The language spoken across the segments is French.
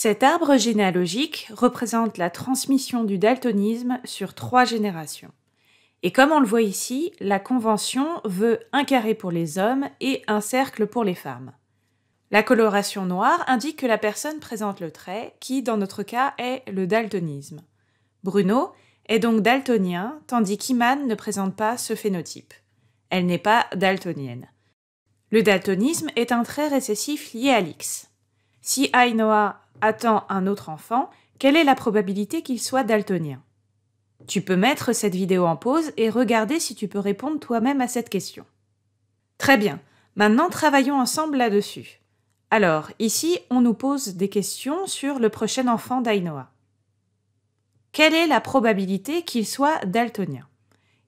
Cet arbre généalogique représente la transmission du daltonisme sur trois générations. Et comme on le voit ici, la Convention veut un carré pour les hommes et un cercle pour les femmes. La coloration noire indique que la personne présente le trait, qui dans notre cas est le daltonisme. Bruno est donc daltonien, tandis qu'Iman ne présente pas ce phénotype. Elle n'est pas daltonienne. Le daltonisme est un trait récessif lié à l'X. Si Ainoa attend un autre enfant, quelle est la probabilité qu'il soit daltonien Tu peux mettre cette vidéo en pause et regarder si tu peux répondre toi-même à cette question. Très bien, maintenant travaillons ensemble là-dessus. Alors, ici, on nous pose des questions sur le prochain enfant d'Ainoa. Quelle est la probabilité qu'il soit daltonien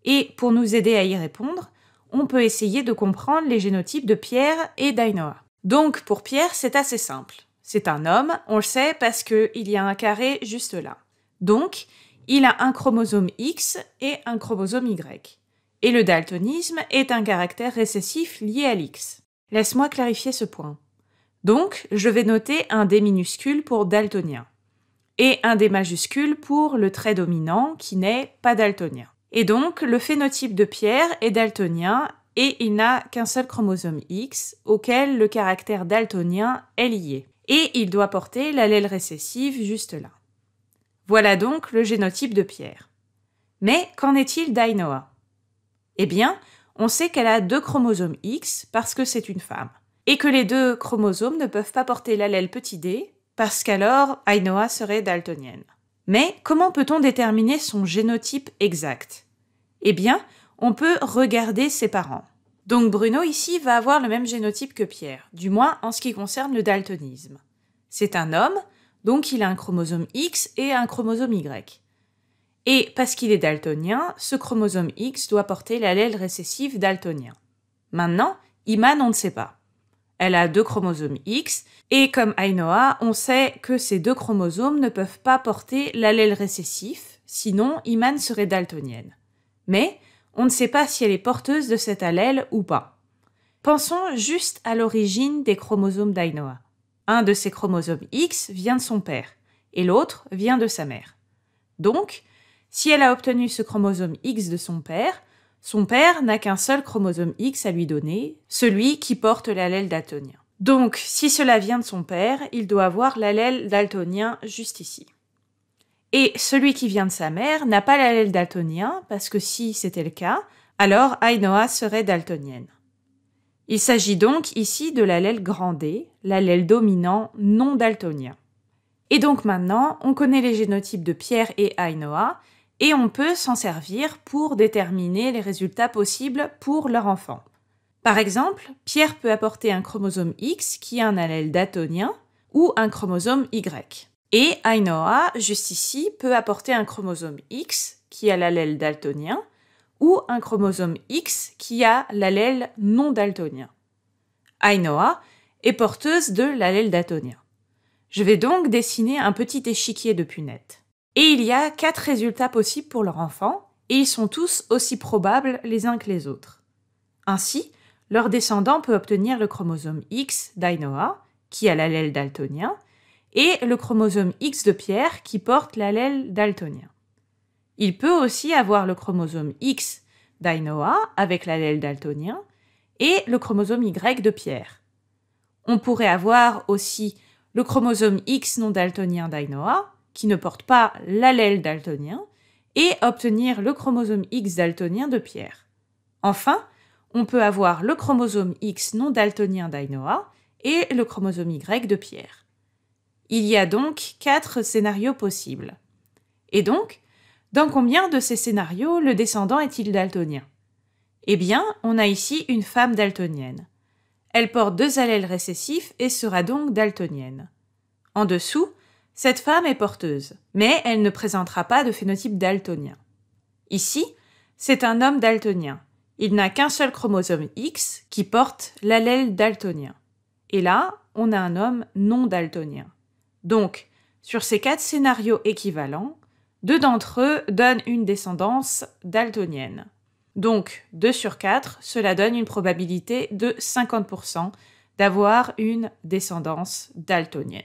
Et pour nous aider à y répondre, on peut essayer de comprendre les génotypes de Pierre et d'Ainoa. Donc, pour Pierre, c'est assez simple. C'est un homme, on le sait parce qu'il y a un carré juste là. Donc, il a un chromosome X et un chromosome Y. Et le daltonisme est un caractère récessif lié à l'X. Laisse-moi clarifier ce point. Donc, je vais noter un D minuscule pour daltonien et un D majuscule pour le trait dominant qui n'est pas daltonien. Et donc, le phénotype de Pierre est daltonien et il n'a qu'un seul chromosome X auquel le caractère daltonien est lié et il doit porter l'allèle récessive juste là. Voilà donc le génotype de Pierre. Mais qu'en est-il d'Ainoa Eh bien, on sait qu'elle a deux chromosomes X parce que c'est une femme, et que les deux chromosomes ne peuvent pas porter l'allèle petit d parce qu'alors Ainoa serait daltonienne. Mais comment peut-on déterminer son génotype exact Eh bien, on peut regarder ses parents. Donc Bruno ici va avoir le même génotype que Pierre, du moins en ce qui concerne le daltonisme. C'est un homme, donc il a un chromosome X et un chromosome Y. Et parce qu'il est daltonien, ce chromosome X doit porter l'allèle récessif daltonien. Maintenant, Iman, on ne sait pas. Elle a deux chromosomes X, et comme Ainoa, on sait que ces deux chromosomes ne peuvent pas porter l'allèle récessif, sinon Iman serait daltonienne. Mais on ne sait pas si elle est porteuse de cet allèle ou pas. Pensons juste à l'origine des chromosomes d'Ainoa. Un de ces chromosomes X vient de son père et l'autre vient de sa mère. Donc, si elle a obtenu ce chromosome X de son père, son père n'a qu'un seul chromosome X à lui donner, celui qui porte l'allèle daltonien. Donc, si cela vient de son père, il doit avoir l'allèle daltonien juste ici. Et celui qui vient de sa mère n'a pas l'allèle daltonien, parce que si c'était le cas, alors Ainoa serait daltonienne. Il s'agit donc ici de l'allèle grand D, l'allèle dominant non daltonien. Et donc maintenant, on connaît les génotypes de Pierre et Ainoa, et on peut s'en servir pour déterminer les résultats possibles pour leur enfant. Par exemple, Pierre peut apporter un chromosome X qui a un allèle daltonien, ou un chromosome Y. Et Ainoa, juste ici, peut apporter un chromosome X qui a l'allèle daltonien ou un chromosome X qui a l'allèle non daltonien. Ainoa est porteuse de l'allèle daltonien. Je vais donc dessiner un petit échiquier de punettes. Et il y a quatre résultats possibles pour leur enfant, et ils sont tous aussi probables les uns que les autres. Ainsi, leur descendant peut obtenir le chromosome X d'Ainoa, qui a l'allèle daltonien, et le chromosome X de Pierre qui porte l'allèle daltonien. Il peut aussi avoir le chromosome X d'Ainoa avec l'allèle daltonien et le chromosome Y de Pierre. On pourrait avoir aussi le chromosome X non daltonien d'Ainoa qui ne porte pas l'allèle daltonien et obtenir le chromosome X daltonien de Pierre. Enfin, on peut avoir le chromosome X non daltonien d'Ainoa et le chromosome Y de Pierre. Il y a donc quatre scénarios possibles. Et donc, dans combien de ces scénarios le descendant est-il daltonien Eh bien, on a ici une femme daltonienne. Elle porte deux allèles récessifs et sera donc daltonienne. En dessous, cette femme est porteuse, mais elle ne présentera pas de phénotype daltonien. Ici, c'est un homme daltonien. Il n'a qu'un seul chromosome X qui porte l'allèle daltonien. Et là, on a un homme non daltonien. Donc, sur ces quatre scénarios équivalents, deux d'entre eux donnent une descendance daltonienne. Donc, 2 sur 4, cela donne une probabilité de 50% d'avoir une descendance daltonienne.